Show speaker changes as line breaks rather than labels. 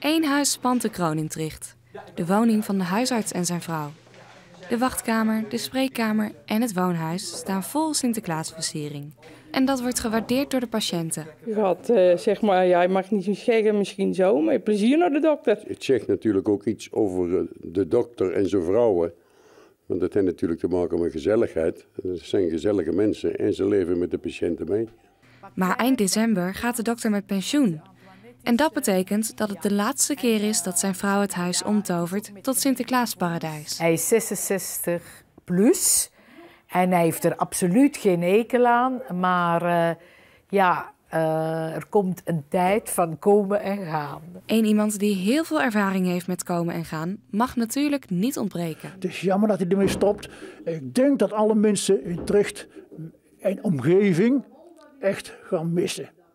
Eén huis spant de kroon in Tricht. De woning van de huisarts en zijn vrouw. De wachtkamer, de spreekkamer en het woonhuis staan vol Sinterklaasversiering. En dat wordt gewaardeerd door de patiënten.
Je had eh, zeg maar, ja, mag niet zeggen, misschien
zo, maar plezier naar de dokter. Het zegt natuurlijk ook iets over eh, de dokter en zijn vrouwen. Want dat heeft natuurlijk te maken met gezelligheid. Ze zijn gezellige mensen en ze leven met de patiënten mee.
Maar eind december gaat de dokter met pensioen. En dat betekent dat het de laatste keer is dat zijn vrouw het huis omtovert tot Sinterklaasparadijs. Hij is 66 plus en hij heeft er absoluut geen ekel aan. Maar eh, ja, eh, er komt een tijd van komen en gaan. Een iemand die heel veel ervaring heeft met komen en gaan, mag natuurlijk niet ontbreken.
Het is jammer dat hij ermee stopt. Ik denk dat alle mensen in Tricht en omgeving echt gaan missen.